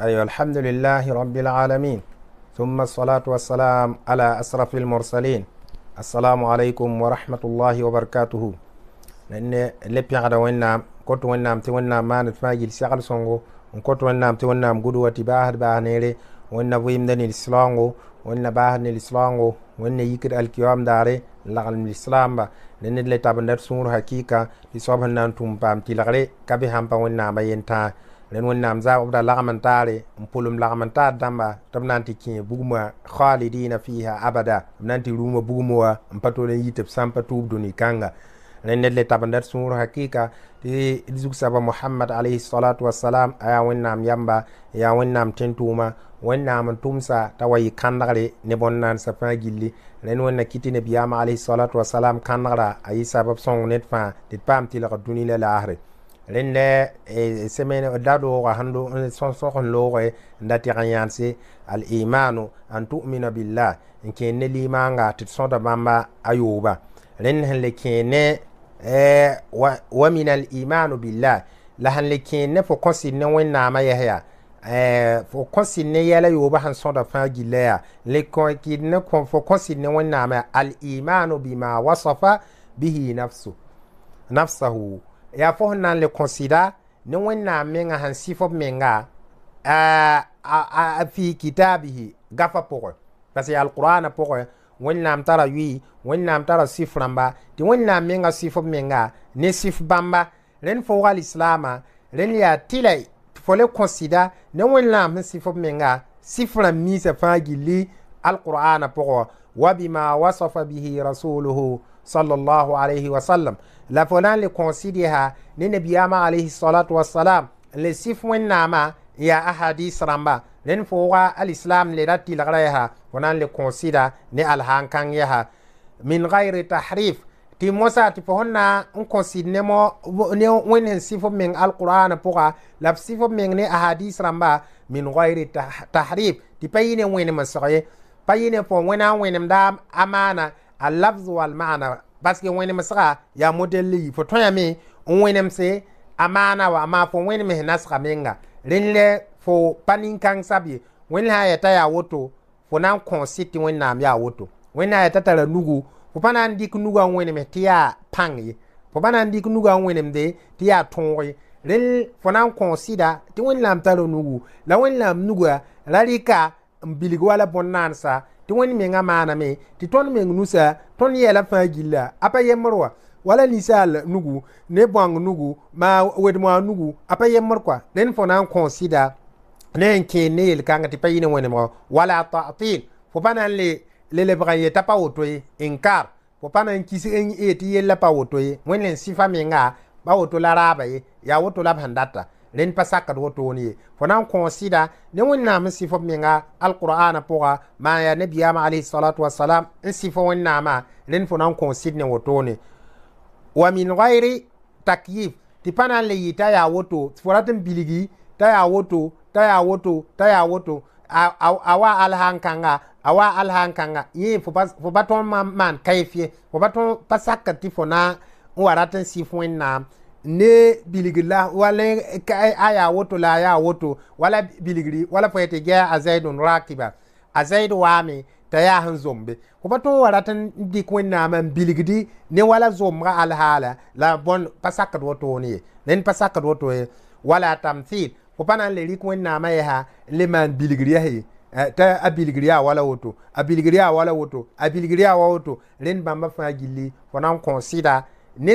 أيوة الحمد لله رب العالمين ثم الصلاة والسلام على أسرف المرسلين السلام عليكم ورحمة الله وبركاته لأن لبي لبيعنا وينام كنت وينام تي وينام ما نتفاجل سيغل سنغو كنت وينام تي وينام قدوة باهد باهنيري وإن بويم دني الإسلامو وإن باهد الإسلامو وإن يكر الكيوام داري لغل من الإسلام ne ned le tab n dat sũur hakɩɩka tɩ soab sẽn na n tʋm paam len won nam za obda la lagmentaar dãmba la b damba tamnanti ki buguma khalidina fiha abada nanti na n tɩ rũumã bugum wã n pa dũni kãnga len ne le tabenda d sũur di tɩ saba muhammad alayhi salatu wassalam aya won nam yamba ya won nam tentuma won nam tumsa t'a kandare ne bon sa fa gilli rẽnd wẽnna kɩ tɩ nebiyaama alayhi salatu wassalam kandara ayi sabab sõng netfa dit pam tilaka paam dũni la laasre rẽndɛ semene da looga sẽn sõsg n looge n da tɩg n yãnse al imanu an tu'mina billah n kẽer ne limaanga tɩ d sõda bãmba ayooba rẽnd sẽn le kẽer ne wa min al imanu billah la sẽn le kẽer ne fo kõ sɩd ne wẽnnaamã yɛs fo kõ sɩd ne yɛla yooba sẽn sõda fãa gilla yaa le kɩd ne fo kõ sɩd ne wẽnnaamã yaa al imanu bima wasafa bihi nafsu nafsahu yaa fo na n le consider ne wẽnnaam menga sãn sɩ f b menga fi kitaabihi gafa pʋgẽ parce que alqurana pʋgẽ wẽnnaam tara yɩ wẽnnaam tara sɩf rãmba tɩ wẽnnaam menga sifo b menga ne sɩf bãmba len fo wal islaamã len yaa tɩ fo le consider ne wẽnnaam am sɩf b menga sɩf rãmb miisã fãa gilli alqurana pʋgẽ wa bima wasafa bihi rasuluhu صلى الله عليه وسلم la folan le konsidi ha ne nabiyama alayhi salatu wassalam le sif wẽnnaamã n yaa ahadis rãmba rẽnd fooga alislaam le ra tɩlgra yaa ne alsãn kãng min gayre tahrif tɩ mosa tɩ fo sẽn na n kõsɩd ne mo ne wẽnd sẽn meng alqurana pʋga la b meng ne ahadis rãmba min gayre tahrif ti pa yɩ ne wẽnem n seg ye fo wẽna n wẽnemda a a labs wal maana paske wẽnemsga yaa modell yi fo tõyame n wẽnemse a maana wa amaa fo wẽnems nasga menga rẽnd rẽ fo pa nin-kãng sab ye wẽnd sã n yɛta yaa woto fo na n kõ sɩd tɩ wẽnnaam yaa woto wẽnd sã n yɛta tara nugu fo pa na n dɩk nuga n wẽnems tɩ yaa pãng ye fo pa na n dɩk nuga n wẽnemde tɩ yaa tõog ye rẽnd fo na n kõ sɩda tɩ wẽnnaam tara nugu la wẽnnaam nuga ra rɩka n bilg wala bõn-naansã tɩ wẽnd menga maaname tɩ tõnd meng nusa tõnd yɛɛla fãa gilla a pa yembr wa wala ninsaal nugu ne bõng nugu maa wedmoa nugu a pa yembr koa dẽnd fo na n kõo sɩda ne n kẽen ne yel-kãng tɩ pa yɩ ne wẽnemg wala tatil fo pa na n le le lebg n yeta pa woto ye n kaar fo pa na n kis n ee tɩ yella pa woto ye wẽnd le n sɩfa menga pa woto la raaba ye yaa woto la b sẽn data ren pa sakd wotoon ye fo na n kõosɩda ne wẽnnaam n sɩf b menga alqur'ana pʋga maa yaa nabiyaama alaihisalatu wasalam n sɩf wẽnnaamã rẽnd fo na n kõosɩd ne wotone wa min gayre takyif tɩ pa na n le yɩ t'a yaa woto fo rat n bilgi t'a ya woto t'a yaa woto t'a yaa woto a wa alsãn kãnga a wa alsãn kãnga yẽ fo pa tõnd maan kayf ye fo pa tõnd pa sakd tɩ fo na n wa rat sɩf wẽnnaam ne biligila wala aya woto la ya woto wala biligri wala ge a zaidun rakiba zaidu wami ta ya han zombe kuma to tan di ko na man biligdi ne wala zomra alhala la bon pasakad woto ne nen pasakad woto e wala tamthil ko pana le ko na ma ya le man biligri ya ta a biligri a wala woto a biligri a wala woto a biligri a wala woto len bamba fa gilli fonan consider ne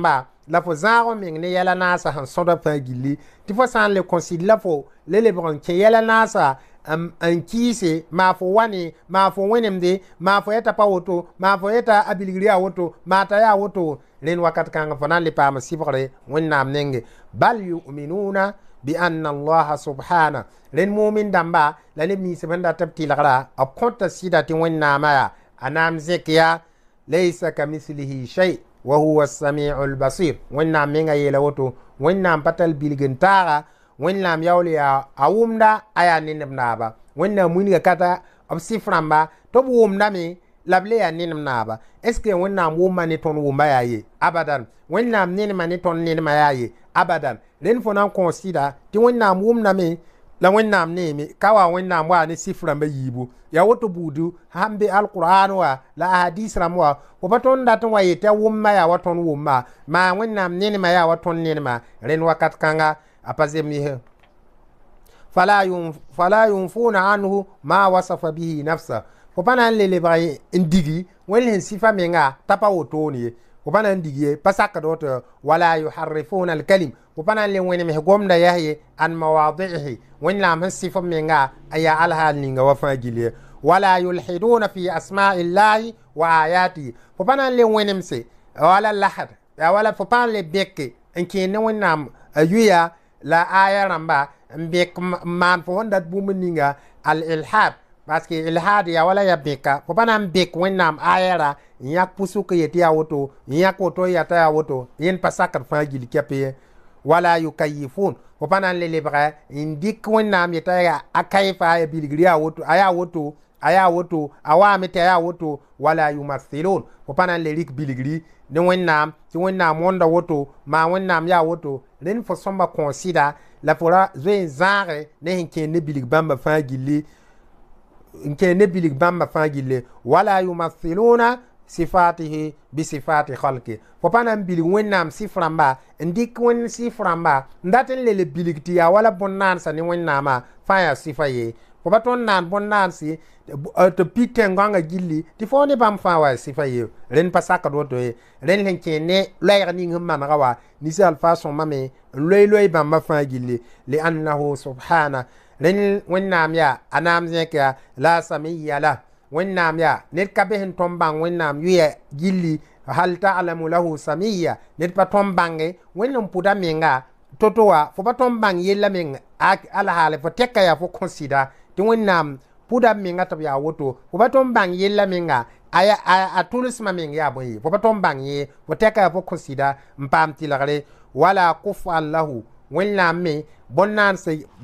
ba. la fo zãagem meng ne yɛla naasa sẽn sõda fãa gilli tɩ fo sã n le kõsɩd la fo le lebg n kẽ yɛla naasa n kiise maa fo wane maa fo wẽnemde maa fo yɛta pa woto maa fo yɛta a bilgri a woto maa ta yaa woto rẽnd wakat kãng fo na n le paam sɩbgre wẽnnaam nenge bal yuminuuna bi anna allaha subhana rẽnd moomin dãmba la neb ninsb n dat b tɩlgra b kõta sɩda tɩ wẽnnaamã yaa a naam n zẽk yaa laysa ka mislihi shay wa huwa samiul basir wẽnnaam menga yeela woto wẽnnaam pa tall bilgn taaga wẽnnaam yaool yaa a wʋmda a yaa ne neb naaba wẽnnaam wĩnga kata b sɩf rãmba tɩ b wʋmdame la b le yaa nenem naaba est ce que wẽnnaam wʋmma ne tõnd wʋmba yaa ye abadan wẽnnaam nenemã ne tõnd nenemã yaa ye abadan rẽnd fo na n kõos sɩda tɩ wẽnnaam wʋmdame la wẽnnaam neeme ka wa wẽnnaam waa ne sɩf rãmbã yiibu yaa woto buudu sãn be alkuraan wa la ahadis rãmb wa fo pa tõnd dat n wa yet ya wʋmma yaa wa tõnd wʋmma maa wẽnnaam nenema yaa wa tõnd nenema rẽnd wakat kãnga a pa zem yɩsẽ fala yũnfʋʋna anhu maa wasafa bihi nafsa fo pa na n le lebg n digi wẽl sẽn sɩfa menga t'a pa wotone ye وبنان ديجي بسق دوت ولا يحرفون الكلم وبنان لين وين مهجوم ده يهي عن مواضعه وين لا من صفة منها أي على هالنينغ وفاجلي ولا يلحدون في أسماء الله وآياته وبنان لين وين مسي ولا لحد ولا فبان لبيك إن كان وين نام يويا لا آية رمبا بيك ما فهندت بومنينغ الإلحاد paske ilhad ya wala ya beka fo pa na n bek wẽnnaam aaya n yãk pʋsg yetɩ yaa woto n yãk woto n yata yaa woto yẽnd pa sakd fãa gil kɛp ye wala yukayifun fo pa na n le lebga n dɩk wẽnnaam yeta a kayfa a bilgri a woto a yaa woto a yaa woto a waame tɩ a yaa woto wala yumathilun fo pa na n le rɩk bilgri ne wẽnnaam tɩ wẽnnaam wõnda woto maa wẽnnaam yaa woto rẽnd fo sõmba kõo sɩda la fo ra zoeen zãage ne sẽn kẽer ne bilg bãmba fãa gilli n kẽ ne bilg bãmbã fãa gille wala yumathiluna sifatihi bi sifati halki fo pa na n bilg wẽnnaam sɩf rãmba n dɩk wẽnd sif rãmba n dat n lele bilg tɩ yaa wala bõn-naansã ne wẽnnaamã fãa yaa sifa ye fo pa tõnd naan bõn-naanse eh, tɩ pi tẽngãngã gilli tɩ fo ne bãmb fãa wa sifa ye rẽnd pa sakd woto ye rẽnd sẽn kẽ ne loɛɛg ning sẽn manega wa ninsaal fãa sõma me n loe loe bãmbã fãa gilli li annahu subhana wẽnnaam yaa a naam zẽk yaa la a sãme yɩa la wẽnnaam yaa ned ka bɩ sẽn tõnd bãng wẽnnaam yʋɛ gilli hal taglamu lahu samiya ned pa tõnd bãnge wẽnd n pʋda menga to-to wa fo pa tõnd bãng yella meng alhaale fo tɛka yaa fo kõ sɩda tɩ wẽnnaam pʋda menga tɩ b yaa woto fo pa tõnd bãng yella menga a tʋlsmã meng yaa bõe fo pa tõnd bãng ye fo tɛka yaa fo kõ sɩda n paam tɩlgre wala kʋfan lahu wẽnnaam me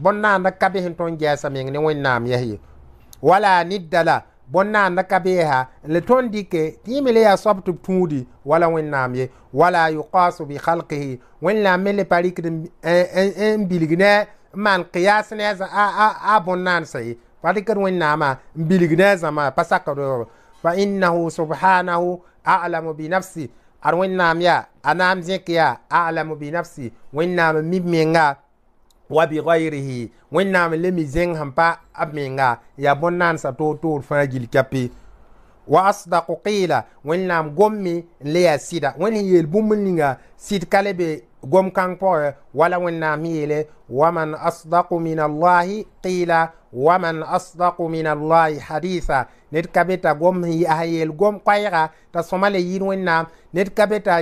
bõn-naanda ka bɩ sẽn tõnd gɛɛsa meng ne wẽnnaam yɛsye wala nidda la bõn-naanda ka beesa le tõnd dɩke tɩ yẽme le yaa soab tɩ b tũudi wala wẽnnaam ye wala yuqaasu bi halkihi wẽnnaam me le pa rɩkd n bilg ne n maan qiyas ne a bõn-naansa ye pa rɩkd wẽnnaamã n bilg ne a zãma pa sakd fa innahu subhanahu alamu bi nafsi ar wẽnnaam yaa a naam zẽk yaa alamu bi nafsi wẽnnaam mi menga wa bi gayrihi wẽnnaam le mi zẽng sẽn pa b menga yaa bõn-naansã toor-toor fãa gil kape wa asdaqu qila wẽnnaam gomme n le yaa sɩda wẽnd sẽn yeel bũmb ninga sɩd ka le be gom kãng pʋgẽ wala wẽnnaam yeele waman asdaku min allahi qila waman asdaku min allahi haditha ned ka be gom n yaasa yeel gom koɛɛga t'a sõma le yir wẽnnaam ned ka be t'a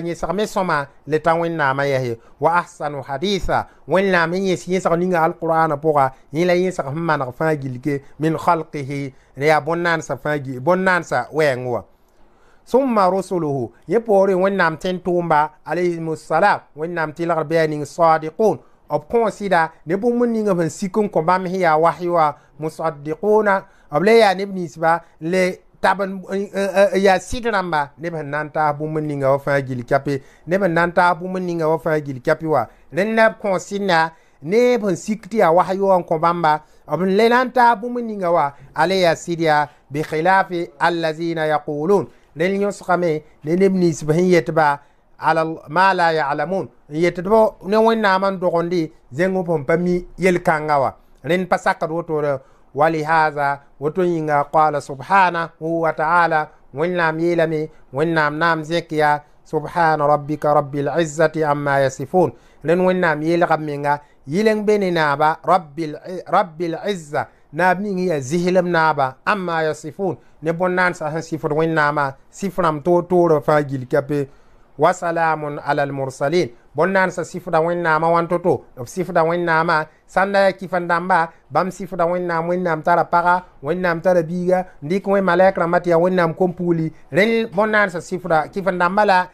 sõma le t'a wẽnnaamã yɛs ye wa ahsanu haditha wẽnnaam n yẽs yẽsg ninga alqurana pʋga yẽ la yẽsg sẽn maneg fãa gilge min halkihi ne yaa bõn-naansã fãa gi bõn-naansã summa rusuluhu yẽ poorẽ wẽnnaam tẽn tʋʋmba alayhimussalam wẽnnaam tɩlgr bɩ yaa ning sadiqun b kõ sɩda ne bũmb n ning b n sik n kõ bãmb sẽn yaa wasy wã musaddiquna b la yaa neb ninsba le tab n yaa sɩd rãmba neb sẽn na n taas bũmb n ninga wã fãa gil kape neb n na n taas bũmb n ninga wã fãa gil kape wa rẽnd la b kõ sɩnda ne b n sik tɩ yaa wasy wã n kõ bãmba b n le na n taas bũmb n ninga wa ala yaa sɩd yaa bɩ khilafe allazina yaqulun لن قمي لنبني سبحين يتبع على ما لا يعلمون يتبع نوين نامن دوغن دي زنغو بمبمي يلكانغاوا لن بساكر وطور ولهذا وطور ينغا قال سبحانه وتعالى ونام يلمي ونام نام زكيا سبحان ربك رب العزة عما يصفون لن ونام يلغم منغا يلن بني نابا رب العزة naab ning yaa zislem naaba amma yasifun ne bõn sa han sẽn sɩfd wẽnnaamã sɩf rãmb toor-toorã fãa gil kape wa salamun ala mursalin bõn sa sã sɩfda wẽnnaamã wãn to-to b sɩfda wẽnnaamã sanda da yaa bam dãmba bãmb sɩfda wẽnnaam wẽnnaam tara paga wẽnnaam tara biiga dɩk wẽ malɛk rãmbã tɩ yaa wẽnnaam kom-pugli sa bõn-naan sã la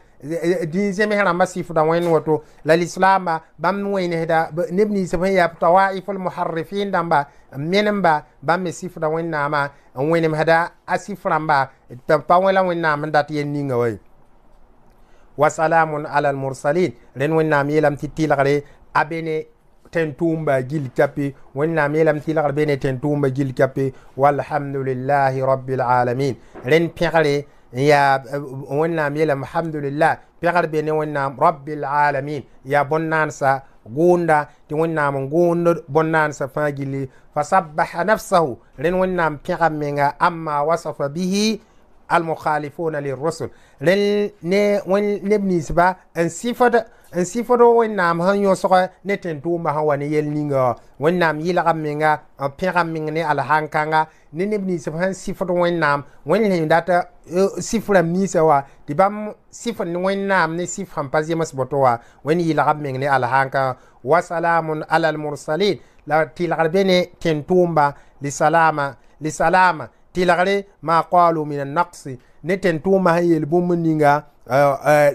dĩin zems rãmbã sɩfda wẽnd woto la lislaama bãmb wẽnesda neb nins sẽn yaa tawaifl muharrifin dãmba n menemba bãmb me sɩfda wẽnnaamã n wẽnemsda a sɩf rãmba tɩ pa wẽla wẽnnaam n dat yel ninga wa wasalamun ala almursalin rẽnd wẽnnaam yeelame tɩ tɩlgre a be ne tẽn-tʋʋmba gil kape wẽnnaam yeelame tɩlgr be ne tẽn-tʋʋmba gil kape walhamdulilahi rabilalamin rẽnd pẽgre يا ونعم يلا الحمد لله بيغر بيني ونعم رب العالمين يا بنانسا غوندا تي ونعم غوند بنانسا فاجلي فصبح نفسه لين ونعم بيغر اما وصف به المخالفون للرسل لن ني ون نبني سبا ان صفه n sɩfd wẽnnaam sẽn yõsg ne tẽn-tʋʋmã sẽn wa ne yel ninga wẽnnaam yɩlga menga n pẽgam meng ne alsãn-kãnga ne neb nins b sẽn sɩfd wẽnnaam wẽnd sẽn dat sɩf rãmb ninsã wa tɩ bãmb sɩf wẽnnaam ne sɩf sãn pa zems boto wa wẽn yɩlgam meng ne alsãn wa wasalamun ala almursalin la tɩlgr be ne tẽn-tʋʋmba lisalama lisalama tɩlgre maa qalu min annaqsi ne tẽn tʋʋma sã yeel bũmb ninga eh, eh,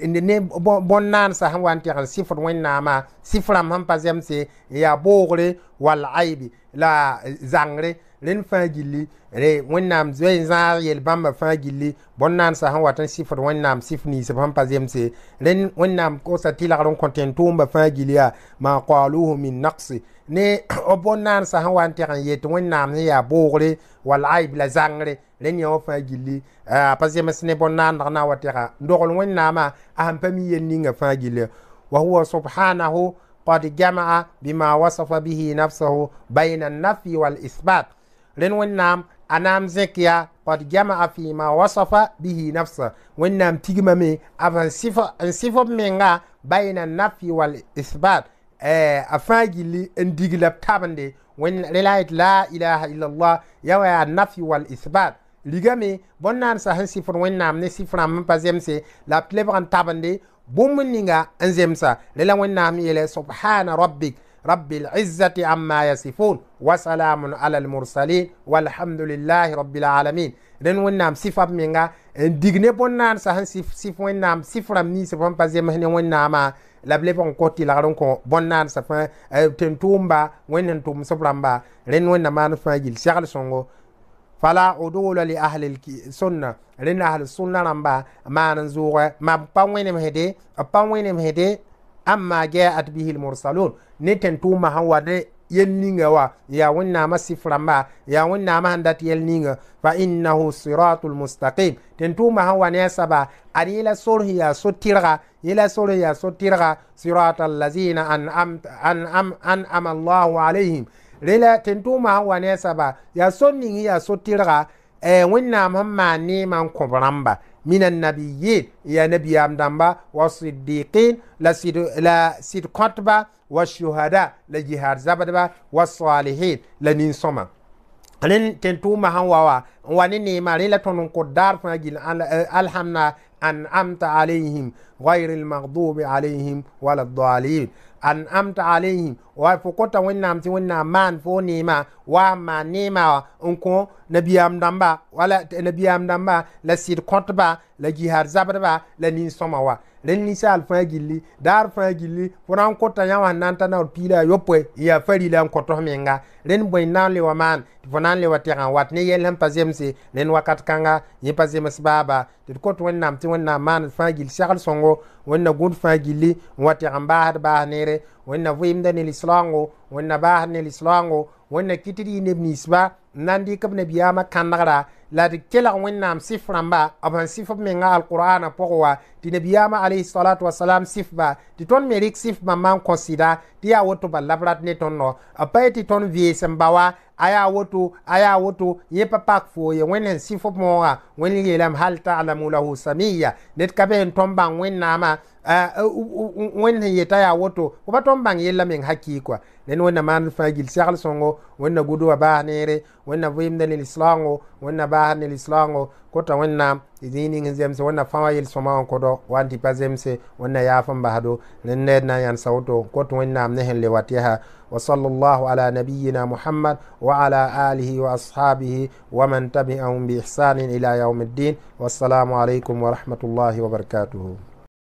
eh, ne bõn-naansã sẽn wa n tegl sɩfr wẽnnaamã sɩf rãmb sẽn pa zemse n yaa boogre wall aibe la zãngre rẽnd fãa gilli wẽnnaam zoe zãag yel bãmbã fãa gilli bõn-naansã sẽn wat n sɩfr wẽnnaam sɩf niisb sẽn pa zemse rẽnd wẽnnaam kosa tɩlgr n kõ tẽn tʋʋmba fãa gilli yaa maa qaaluuhu min naqse ne obonnan sa han wan tɛg n yet wẽnnaam ne yaa boogre wall aib la zãngre rẽ yã wã fãa gilli pa zems ne bõn-naandg na n wa tɛga n dogl wẽnnaamã a sãn pa mi yel ninga fãa gilli wa huwa subhanahu qad jamaa bima wasafa bihi nafsahu baina nafi wal isbat rẽnd wẽnnaam a na n zẽk yaa qad jamaa ma wasafa bihi nafsa wẽnnaam tigmame a n sɩf b menga baina nafi wal isbat eh, a fãa gilli n dig la b tabende la ilaha illallah ya wa nafi wal isbat ligame bõn naan sã sẽn wen nam ne sɩf rãmb n pa zemse la b lebg n tabende bũmb sa le la wen nam ile subhana rabbik رب العزة عما يصفون وسلام على المرسلين والحمد لله رب العالمين دن ونام صفة منغا ان ديغني بونان سهن صف صف ونام صف رمني سفن بازي مهني ونام la b lebg n kos tɩ lagr n kõ bõn-naansã fãa eh, tẽn tʋʋmba wẽnd n tʋm sẽb rãmba rẽnd wẽnnamaan fãa yil segl-sõngo fala odola li ahli sunna rẽnd ahli sunna rãmba maan n zoogɛ mam pa wẽnemsde pa wẽnemsde amma jaat bihi lmursalun ne tẽn tʋʋmã sẽn wa de yelninga wa ya wẽnnaamã sɩf ya yaa wẽnnaamã sẽn dat fa innahu siratul mustaqim tẽn tʋʋmã sẽn wa neasaba ad yeela sor sẽn yaa so-tɩrga yeela sor sẽn yaa so-tɩrga sirata allazina an'ama allahu alayhim rela tẽn hawa ne saba ya sonni ya ning wẽnnaam sẽn maan neemã n kõb rãmba min annabiyin nabi nabiyaam dãmba wa siddiqin la sɩd kõtba wa shohada la jihaad zabdba wa salihin la nin-sõma rẽn tẽn tʋʋmã wani ni wa n wa ne neemã rẽ la tõnd n kʋd alayhim fãa gill alhamna أنعمت عليهم غير المغضوب عليهم ولا الضالين أنعمت عليهم وفقوتا وين نامتي وين نامان فوني ما wa maan neema n kõ nabiyaam dãmba wala nabiyaam dãmba la sɩd kõtba la jihar zabdba la nin-sõma wa ni ninsaal fãa gilli daar fa gilli fo na n kota yã wã na n ta naod piila yopoe n yaa fa rila n kõtos menga rẽnd bõe le wa maan tɩ fo le wa tɛg n wat ne yɛl pa zemse rẽnd wakat kãnga ni pa zems baaba tɩ d kot wẽnnaam tɩ wẽnnaam maan fãa gill segl-sõngo wẽnna gũd fãa gilli n wa tɛg n baasd baas neere wẽnna vɩɩmda ne lislaoongo wẽnna baasd ne lislaoongo wẽnna kɩt d yɩ neb ninsba n na n dɩk b nabiyaamã kãndegra la d kelg wẽnnaam sɩf rãmba b n sɩf b menga alkʋraanã pʋgẽ wa tɩ nebiyaamã alayhisalatu wasalam sɩfba tɩ tõnd me rɩk sɩf mam man kõsɩda tɩ yaa woto bala b rat ne tõndo b pa ye tɩ tõnd vɩɩs n ba wa aya woto aya woto ye papak fo ye wen sifo sɩ fo pʋgã wen yeelame hal alamu lahu samia net ka be n tõnd bãng wẽnnaamã wẽnd sẽn yeta yaa woto ko pa tõnd bãng yella meng hakɩɩk wa ned wẽnna maan fãa gil segl-sõngo wẽnna gud wa baas neere wẽnna vɩɩmda ne lislaongo wẽnna baas ne lislaongo kota wẽnnaam zĩig ning n zemse wẽnna fama yel soma on kodo wanti n tɩ pa zemse wẽnna yaa fẽn basdo rẽnd na yan sawto ko to wẽnnaam ne hen le watiha وصلى الله على نبينا محمد وعلى آله وأصحابه ومن تبعهم بإحسان إلى يوم الدين والسلام عليكم ورحمة الله وبركاته